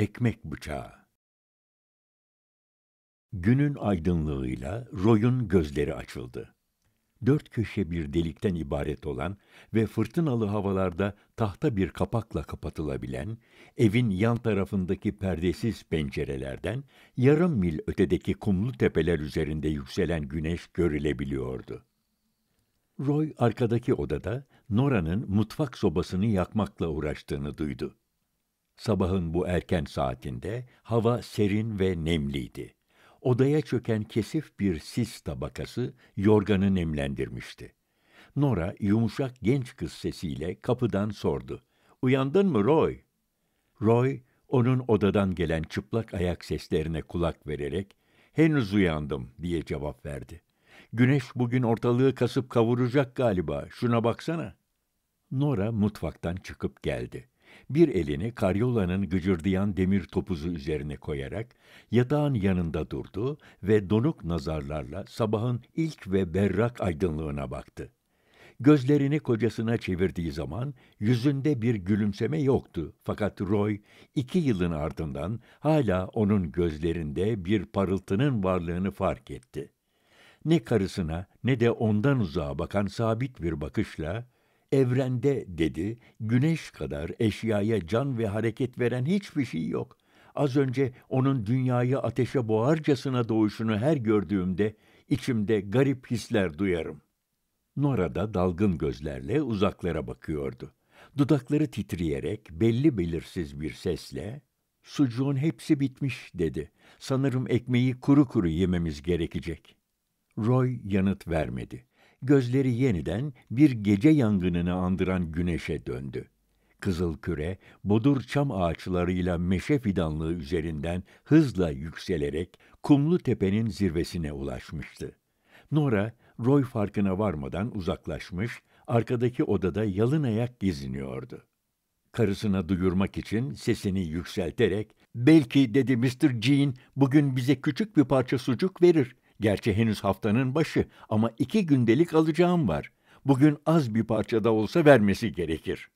Ekmek bıçağı Günün aydınlığıyla Roy'un gözleri açıldı. Dört köşe bir delikten ibaret olan ve fırtınalı havalarda tahta bir kapakla kapatılabilen, evin yan tarafındaki perdesiz pencerelerden yarım mil ötedeki kumlu tepeler üzerinde yükselen güneş görülebiliyordu. Roy arkadaki odada Nora'nın mutfak sobasını yakmakla uğraştığını duydu. Sabahın bu erken saatinde hava serin ve nemliydi. Odaya çöken kesif bir sis tabakası yorganı nemlendirmişti. Nora yumuşak genç kız sesiyle kapıdan sordu. Uyandın mı Roy? Roy, onun odadan gelen çıplak ayak seslerine kulak vererek, henüz uyandım diye cevap verdi. Güneş bugün ortalığı kasıp kavuracak galiba, şuna baksana. Nora mutfaktan çıkıp geldi. Bir elini karyolanın gıcırdayan demir topuzu üzerine koyarak yatağın yanında durdu ve donuk nazarlarla sabahın ilk ve berrak aydınlığına baktı. Gözlerini kocasına çevirdiği zaman yüzünde bir gülümseme yoktu fakat Roy iki yılın ardından hala onun gözlerinde bir parıltının varlığını fark etti. Ne karısına ne de ondan uzağa bakan sabit bir bakışla Evrende dedi, güneş kadar eşyaya can ve hareket veren hiçbir şey yok. Az önce onun dünyayı ateşe boğarcasına doğuşunu her gördüğümde içimde garip hisler duyarım. Nora da dalgın gözlerle uzaklara bakıyordu. Dudakları titreyerek belli belirsiz bir sesle "Sucuğun hepsi bitmiş." dedi. "Sanırım ekmeği kuru kuru yememiz gerekecek." Roy yanıt vermedi gözleri yeniden bir gece yangınını andıran güneşe döndü. Kızıl küre, bodur çam ağaçlarıyla meşe fidanlığı üzerinden hızla yükselerek kumlu tepenin zirvesine ulaşmıştı. Nora, Roy farkına varmadan uzaklaşmış, arkadaki odada yalın ayak geziniyordu. Karısına duyurmak için sesini yükselterek, ''Belki,'' dedi Mr. Jean, ''bugün bize küçük bir parça sucuk verir. Gerçi henüz haftanın başı ama iki gündelik alacağım var. Bugün az bir parça da olsa vermesi gerekir.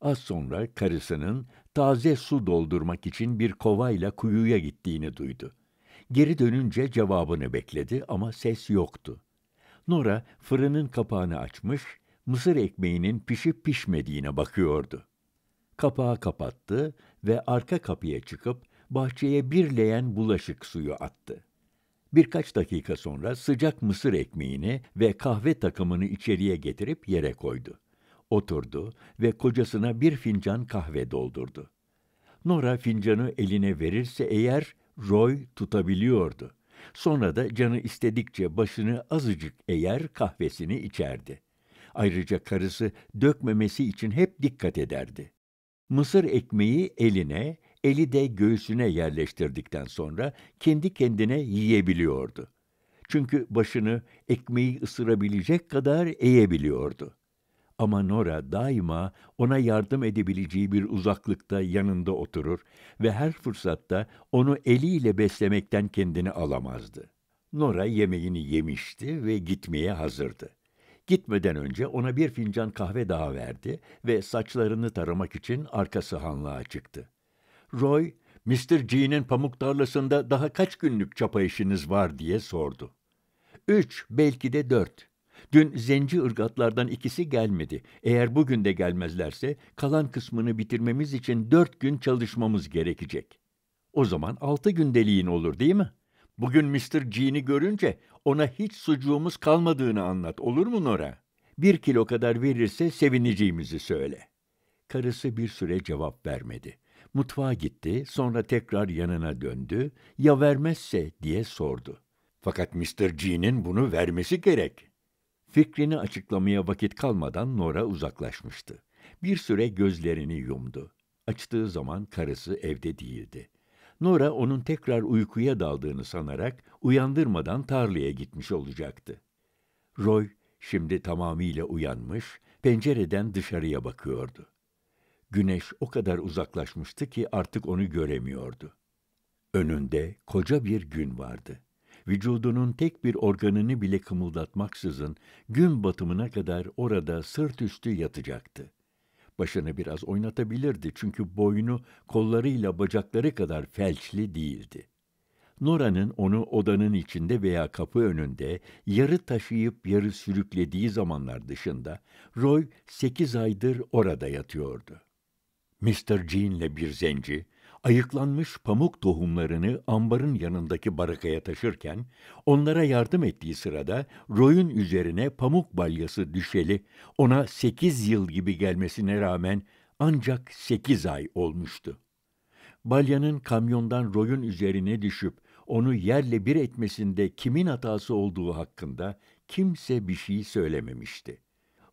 Az sonra karısının taze su doldurmak için bir kovayla kuyuya gittiğini duydu. Geri dönünce cevabını bekledi ama ses yoktu. Nora fırının kapağını açmış, mısır ekmeğinin pişip pişmediğine bakıyordu. Kapağı kapattı ve arka kapıya çıkıp bahçeye bir leğen bulaşık suyu attı. Birkaç dakika sonra sıcak mısır ekmeğini ve kahve takımını içeriye getirip yere koydu. Oturdu ve kocasına bir fincan kahve doldurdu. Nora fincanı eline verirse eğer Roy tutabiliyordu. Sonra da canı istedikçe başını azıcık eğer kahvesini içerdi. Ayrıca karısı dökmemesi için hep dikkat ederdi. Mısır ekmeği eline, eli de göğsüne yerleştirdikten sonra kendi kendine yiyebiliyordu. Çünkü başını ekmeği ısırabilecek kadar eğebiliyordu. Ama Nora daima ona yardım edebileceği bir uzaklıkta yanında oturur ve her fırsatta onu eliyle beslemekten kendini alamazdı. Nora yemeğini yemişti ve gitmeye hazırdı. Gitmeden önce ona bir fincan kahve daha verdi ve saçlarını taramak için arkası hanlığa çıktı. Roy, Mr. G'nin pamuk tarlasında daha kaç günlük çapa işiniz var diye sordu. Üç, belki de dört. Dün zenci ırgatlardan ikisi gelmedi. Eğer bugün de gelmezlerse kalan kısmını bitirmemiz için dört gün çalışmamız gerekecek. O zaman altı gündeliğin olur değil mi? Bugün Mr. G'ni görünce ona hiç sucuğumuz kalmadığını anlat olur mu Nora? Bir kilo kadar verirse sevineceğimizi söyle. Karısı bir süre cevap vermedi. Mutfağa gitti, sonra tekrar yanına döndü. Ya vermezse diye sordu. Fakat Mr. G'nin bunu vermesi gerek. Fikrini açıklamaya vakit kalmadan Nora uzaklaşmıştı. Bir süre gözlerini yumdu. Açtığı zaman karısı evde değildi. Nora onun tekrar uykuya daldığını sanarak uyandırmadan tarlaya gitmiş olacaktı. Roy şimdi tamamıyla uyanmış, pencereden dışarıya bakıyordu. Güneş o kadar uzaklaşmıştı ki artık onu göremiyordu. Önünde koca bir gün vardı. Vücudunun tek bir organını bile kımıldatmaksızın gün batımına kadar orada sırt üstü yatacaktı. Başını biraz oynatabilirdi çünkü boynu kollarıyla bacakları kadar felçli değildi. Nora'nın onu odanın içinde veya kapı önünde yarı taşıyıp yarı sürüklediği zamanlar dışında Roy sekiz aydır orada yatıyordu. Mr. Jean'le bir zenci, ayıklanmış pamuk tohumlarını ambarın yanındaki barakaya taşırken, onlara yardım ettiği sırada Roy'un üzerine pamuk balyası düşeli, ona sekiz yıl gibi gelmesine rağmen ancak sekiz ay olmuştu. Balyanın kamyondan Roy'un üzerine düşüp onu yerle bir etmesinde kimin hatası olduğu hakkında kimse bir şey söylememişti.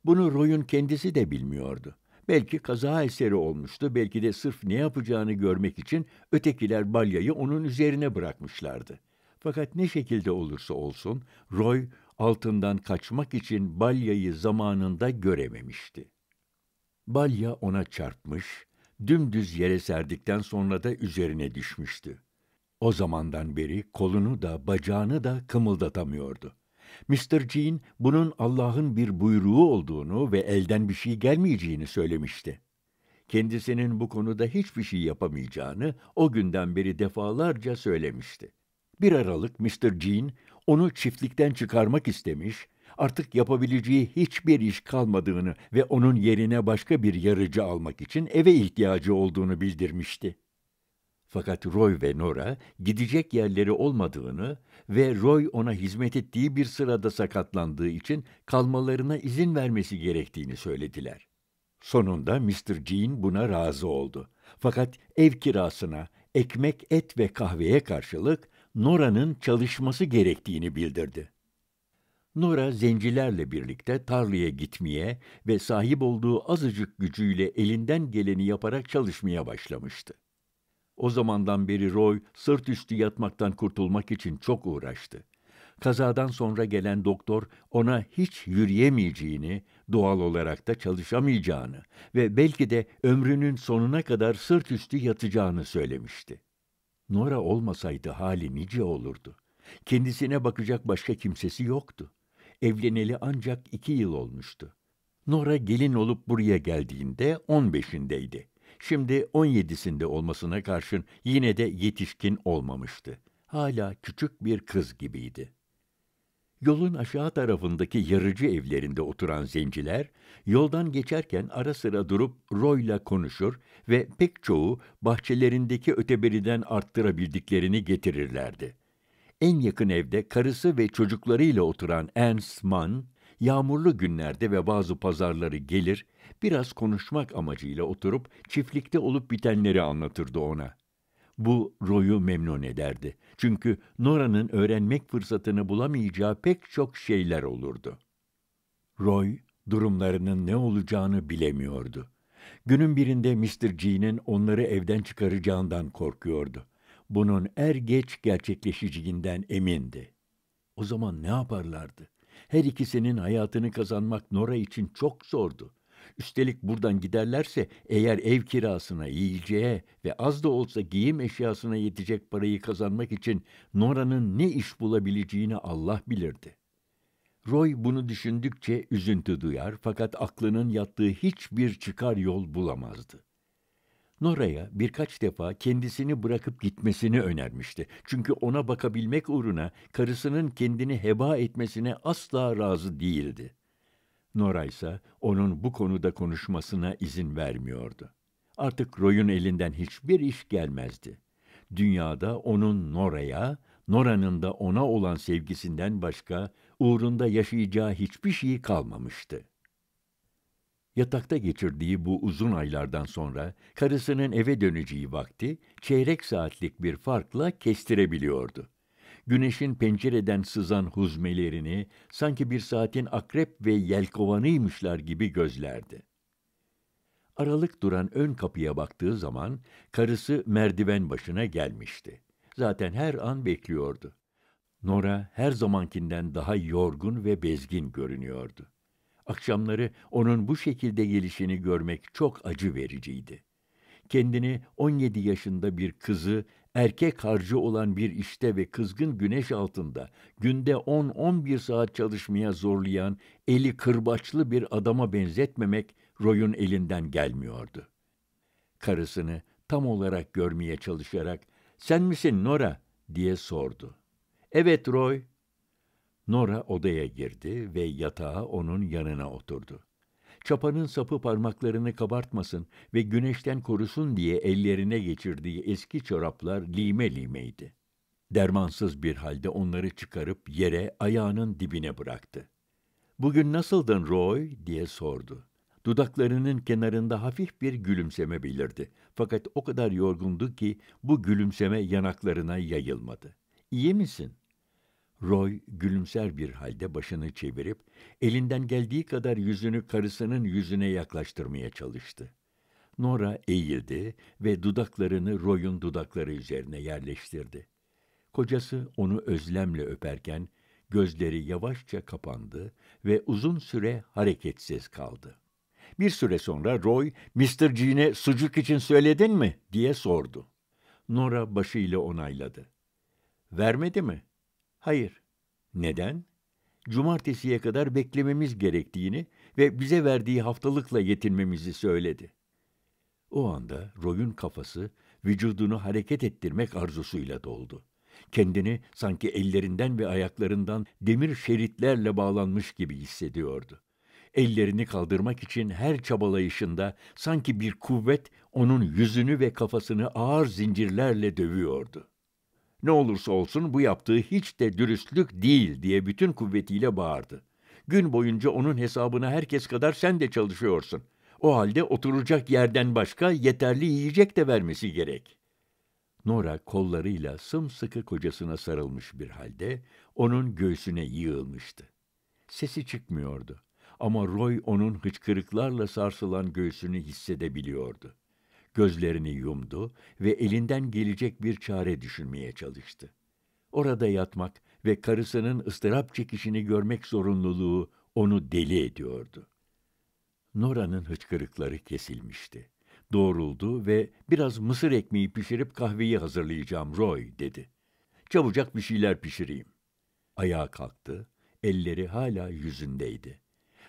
Bunu Roy'un kendisi de bilmiyordu. Belki kaza eseri olmuştu, belki de sırf ne yapacağını görmek için ötekiler balyayı onun üzerine bırakmışlardı. Fakat ne şekilde olursa olsun Roy altından kaçmak için balyayı zamanında görememişti. Balya ona çarpmış, dümdüz yere serdikten sonra da üzerine düşmüştü. O zamandan beri kolunu da bacağını da kımıldatamıyordu. Mr. Jean bunun Allah'ın bir buyruğu olduğunu ve elden bir şey gelmeyeceğini söylemişti. Kendisinin bu konuda hiçbir şey yapamayacağını o günden beri defalarca söylemişti. Bir aralık Mr. Jean onu çiftlikten çıkarmak istemiş, artık yapabileceği hiçbir iş kalmadığını ve onun yerine başka bir yarıcı almak için eve ihtiyacı olduğunu bildirmişti. Fakat Roy ve Nora gidecek yerleri olmadığını ve Roy ona hizmet ettiği bir sırada sakatlandığı için kalmalarına izin vermesi gerektiğini söylediler. Sonunda Mr. Jean buna razı oldu. Fakat ev kirasına, ekmek, et ve kahveye karşılık Nora'nın çalışması gerektiğini bildirdi. Nora zencilerle birlikte tarlaya gitmeye ve sahip olduğu azıcık gücüyle elinden geleni yaparak çalışmaya başlamıştı. O zamandan beri Roy sırt üstü yatmaktan kurtulmak için çok uğraştı. Kazadan sonra gelen doktor ona hiç yürüyemeyeceğini, doğal olarak da çalışamayacağını ve belki de ömrünün sonuna kadar sırt üstü yatacağını söylemişti. Nora olmasaydı hali nice olurdu. Kendisine bakacak başka kimsesi yoktu. Evleneli ancak iki yıl olmuştu. Nora gelin olup buraya geldiğinde on beşindeydi. Şimdi 17'sinde olmasına karşın yine de yetişkin olmamıştı. Hala küçük bir kız gibiydi. Yolun aşağı tarafındaki yarıcı evlerinde oturan zenciler, yoldan geçerken ara sıra durup Roy'la konuşur ve pek çoğu bahçelerindeki öteberiden arttırabildiklerini getirirlerdi. En yakın evde karısı ve çocuklarıyla oturan Ernst Mann, yağmurlu günlerde ve bazı pazarları gelir, biraz konuşmak amacıyla oturup çiftlikte olup bitenleri anlatırdı ona. Bu Roy'u memnun ederdi. Çünkü Nora'nın öğrenmek fırsatını bulamayacağı pek çok şeyler olurdu. Roy, durumlarının ne olacağını bilemiyordu. Günün birinde Mr. G'nin onları evden çıkaracağından korkuyordu. Bunun er geç gerçekleşeceğinden emindi. O zaman ne yaparlardı? Her ikisinin hayatını kazanmak Nora için çok zordu. Üstelik buradan giderlerse eğer ev kirasına, yiyeceğe ve az da olsa giyim eşyasına yetecek parayı kazanmak için Nora'nın ne iş bulabileceğini Allah bilirdi. Roy bunu düşündükçe üzüntü duyar fakat aklının yattığı hiçbir çıkar yol bulamazdı. Nora'ya birkaç defa kendisini bırakıp gitmesini önermişti. Çünkü ona bakabilmek uğruna karısının kendini heba etmesine asla razı değildi. Nora ise onun bu konuda konuşmasına izin vermiyordu. Artık Roy'un elinden hiçbir iş gelmezdi. Dünyada onun Nora'ya, Nora'nın da ona olan sevgisinden başka uğrunda yaşayacağı hiçbir şey kalmamıştı. Yatakta geçirdiği bu uzun aylardan sonra karısının eve döneceği vakti çeyrek saatlik bir farkla kestirebiliyordu. Güneşin pencereden sızan huzmelerini sanki bir saatin akrep ve yelkovanıymışlar gibi gözlerdi. Aralık duran ön kapıya baktığı zaman karısı merdiven başına gelmişti. Zaten her an bekliyordu. Nora her zamankinden daha yorgun ve bezgin görünüyordu. Akşamları onun bu şekilde gelişini görmek çok acı vericiydi. Kendini 17 yaşında bir kızı erkek harcı olan bir işte ve kızgın güneş altında günde 10-11 saat çalışmaya zorlayan eli kırbaçlı bir adama benzetmemek Roy'un elinden gelmiyordu. Karısını tam olarak görmeye çalışarak "Sen misin Nora?" diye sordu. "Evet Roy." Nora odaya girdi ve yatağa onun yanına oturdu. Çapanın sapı parmaklarını kabartmasın ve güneşten korusun diye ellerine geçirdiği eski çoraplar lime limeydi. Dermansız bir halde onları çıkarıp yere ayağının dibine bıraktı. ''Bugün nasıldın Roy?'' diye sordu. Dudaklarının kenarında hafif bir gülümseme belirdi. Fakat o kadar yorgundu ki bu gülümseme yanaklarına yayılmadı. ''İyi misin?'' Roy gülümser bir halde başını çevirip elinden geldiği kadar yüzünü karısının yüzüne yaklaştırmaya çalıştı. Nora eğildi ve dudaklarını Roy'un dudakları üzerine yerleştirdi. Kocası onu özlemle öperken gözleri yavaşça kapandı ve uzun süre hareketsiz kaldı. Bir süre sonra Roy, Mr. Jean'e sucuk için söyledin mi diye sordu. Nora başıyla onayladı. Vermedi mi? Hayır. Neden? Cumartesiye kadar beklememiz gerektiğini ve bize verdiği haftalıkla yetinmemizi söyledi. O anda Roy'un kafası vücudunu hareket ettirmek arzusuyla doldu. Kendini sanki ellerinden ve ayaklarından demir şeritlerle bağlanmış gibi hissediyordu. Ellerini kaldırmak için her çabalayışında sanki bir kuvvet onun yüzünü ve kafasını ağır zincirlerle dövüyordu. Ne olursa olsun bu yaptığı hiç de dürüstlük değil diye bütün kuvvetiyle bağırdı. Gün boyunca onun hesabına herkes kadar sen de çalışıyorsun. O halde oturacak yerden başka yeterli yiyecek de vermesi gerek. Nora kollarıyla sımsıkı kocasına sarılmış bir halde onun göğsüne yığılmıştı. Sesi çıkmıyordu ama Roy onun hıçkırıklarla sarsılan göğsünü hissedebiliyordu. Gözlerini yumdu ve elinden gelecek bir çare düşünmeye çalıştı. Orada yatmak ve karısının ıstırap çekişini görmek zorunluluğu onu deli ediyordu. Nora'nın hıçkırıkları kesilmişti. Doğruldu ve biraz mısır ekmeği pişirip kahveyi hazırlayacağım Roy dedi. Çabucak bir şeyler pişireyim. Ayağa kalktı, elleri hala yüzündeydi.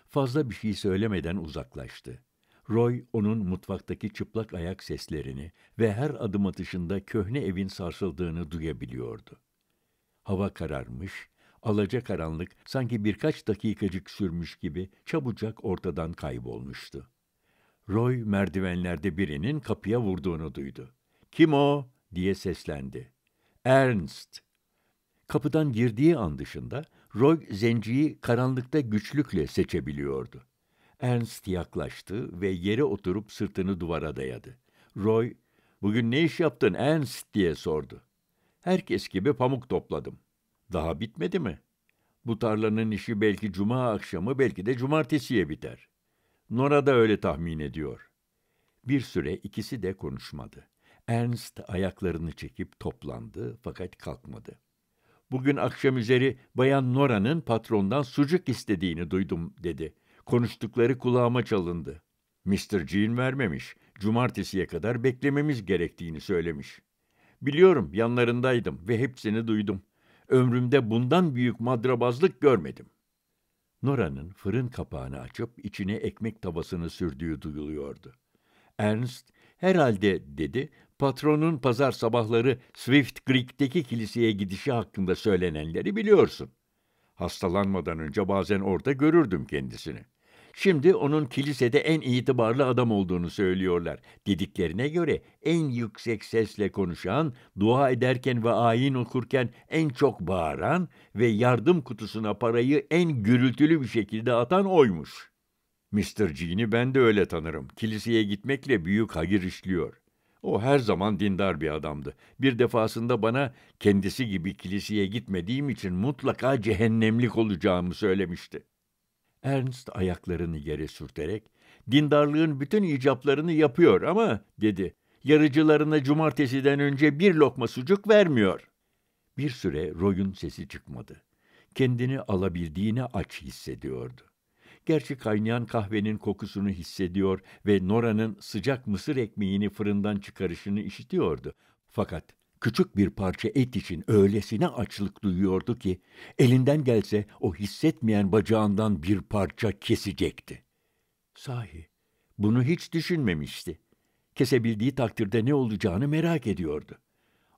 Fazla bir şey söylemeden uzaklaştı. Roy onun mutfaktaki çıplak ayak seslerini ve her adım atışında köhne evin sarsıldığını duyabiliyordu. Hava kararmış, alaca karanlık sanki birkaç dakikacık sürmüş gibi çabucak ortadan kaybolmuştu. Roy merdivenlerde birinin kapıya vurduğunu duydu. "Kim o?" diye seslendi. "Ernst." Kapıdan girdiği an dışında Roy zenciyi karanlıkta güçlükle seçebiliyordu. Ernst yaklaştı ve yere oturup sırtını duvara dayadı. Roy, bugün ne iş yaptın Ernst diye sordu. Herkes gibi pamuk topladım. Daha bitmedi mi? Bu tarlanın işi belki cuma akşamı belki de cumartesiye biter. Nora da öyle tahmin ediyor. Bir süre ikisi de konuşmadı. Ernst ayaklarını çekip toplandı fakat kalkmadı. Bugün akşam üzeri Bayan Nora'nın patrondan sucuk istediğini duydum dedi.'' Konuştukları kulağıma çalındı. Mr. Jean vermemiş. Cumartesiye kadar beklememiz gerektiğini söylemiş. Biliyorum yanlarındaydım ve hepsini duydum. Ömrümde bundan büyük madrabazlık görmedim. Nora'nın fırın kapağını açıp içine ekmek tavasını sürdüğü duyuluyordu. Ernst, herhalde dedi, patronun pazar sabahları Swift Creek'teki kiliseye gidişi hakkında söylenenleri biliyorsun. Hastalanmadan önce bazen orada görürdüm kendisini. Şimdi onun kilisede en itibarlı adam olduğunu söylüyorlar. Dediklerine göre en yüksek sesle konuşan, dua ederken ve ayin okurken en çok bağıran ve yardım kutusuna parayı en gürültülü bir şekilde atan oymuş. Mr. G'ni ben de öyle tanırım. Kiliseye gitmekle büyük hayır işliyor. O her zaman dindar bir adamdı. Bir defasında bana kendisi gibi kiliseye gitmediğim için mutlaka cehennemlik olacağımı söylemişti. Ernst ayaklarını yere sürterek, dindarlığın bütün icaplarını yapıyor ama, dedi, yarıcılarına cumartesiden önce bir lokma sucuk vermiyor. Bir süre Roy'un sesi çıkmadı. Kendini alabildiğine aç hissediyordu. Gerçi kaynayan kahvenin kokusunu hissediyor ve Nora'nın sıcak mısır ekmeğini fırından çıkarışını işitiyordu. Fakat küçük bir parça et için öylesine açlık duyuyordu ki elinden gelse o hissetmeyen bacağından bir parça kesecekti. Sahi bunu hiç düşünmemişti. Kesebildiği takdirde ne olacağını merak ediyordu.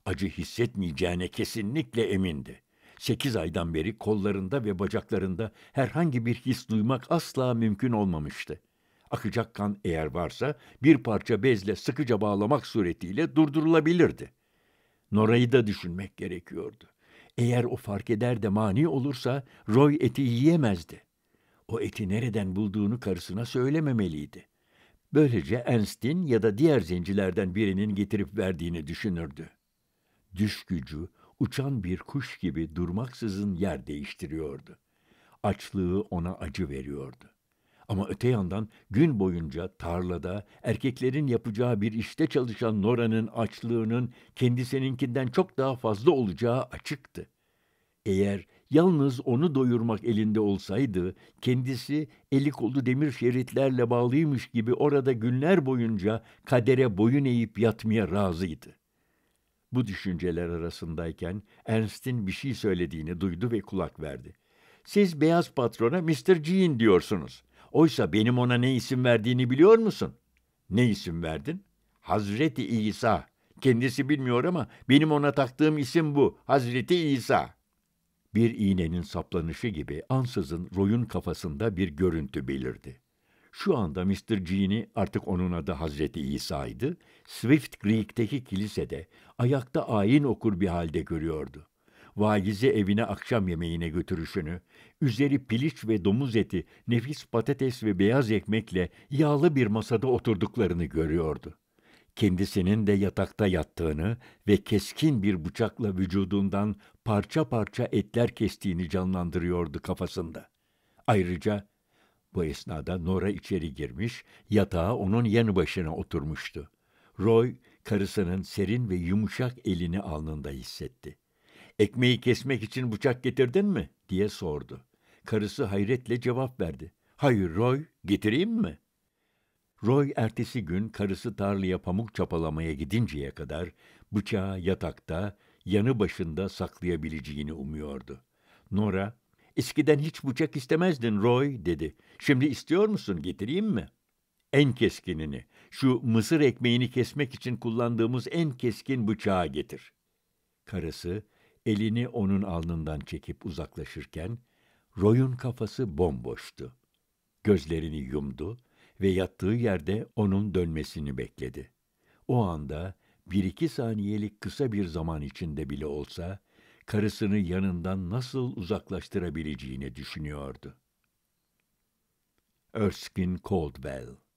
Acı hissetmeyeceğine kesinlikle emindi. Sekiz aydan beri kollarında ve bacaklarında herhangi bir his duymak asla mümkün olmamıştı. Akacak kan eğer varsa bir parça bezle sıkıca bağlamak suretiyle durdurulabilirdi. Nora'yı da düşünmek gerekiyordu. Eğer o fark eder de mani olursa Roy eti yiyemezdi. O eti nereden bulduğunu karısına söylememeliydi. Böylece Ernst'in ya da diğer zincirlerden birinin getirip verdiğini düşünürdü. Düş gücü uçan bir kuş gibi durmaksızın yer değiştiriyordu. Açlığı ona acı veriyordu. Ama öte yandan gün boyunca tarlada erkeklerin yapacağı bir işte çalışan Nora'nın açlığının kendisininkinden çok daha fazla olacağı açıktı. Eğer yalnız onu doyurmak elinde olsaydı, kendisi eli kolu demir şeritlerle bağlıymış gibi orada günler boyunca kadere boyun eğip yatmaya razıydı. Bu düşünceler arasındayken Ernst'in bir şey söylediğini duydu ve kulak verdi. Siz beyaz patrona Mr. Jean diyorsunuz. Oysa benim ona ne isim verdiğini biliyor musun? Ne isim verdin? Hazreti İsa. Kendisi bilmiyor ama benim ona taktığım isim bu. Hazreti İsa. Bir iğnenin saplanışı gibi ansızın Roy'un kafasında bir görüntü belirdi. Şu anda Mr. Gini artık onun adı Hazreti İsa'ydı. Swift Creek'teki kilisede ayakta ayin okur bir halde görüyordu vaizi evine akşam yemeğine götürüşünü, üzeri piliç ve domuz eti, nefis patates ve beyaz ekmekle yağlı bir masada oturduklarını görüyordu. Kendisinin de yatakta yattığını ve keskin bir bıçakla vücudundan parça parça etler kestiğini canlandırıyordu kafasında. Ayrıca bu esnada Nora içeri girmiş, yatağa onun yanı başına oturmuştu. Roy, karısının serin ve yumuşak elini alnında hissetti. Ekmeği kesmek için bıçak getirdin mi? diye sordu. Karısı hayretle cevap verdi. Hayır Roy, getireyim mi? Roy ertesi gün karısı tarlaya pamuk çapalamaya gidinceye kadar bıçağı yatakta, yanı başında saklayabileceğini umuyordu. Nora, eskiden hiç bıçak istemezdin Roy dedi. Şimdi istiyor musun getireyim mi? En keskinini, şu mısır ekmeğini kesmek için kullandığımız en keskin bıçağı getir. Karısı elini onun alnından çekip uzaklaşırken Roy'un kafası bomboştu. Gözlerini yumdu ve yattığı yerde onun dönmesini bekledi. O anda bir iki saniyelik kısa bir zaman içinde bile olsa karısını yanından nasıl uzaklaştırabileceğini düşünüyordu. Erskine Coldwell.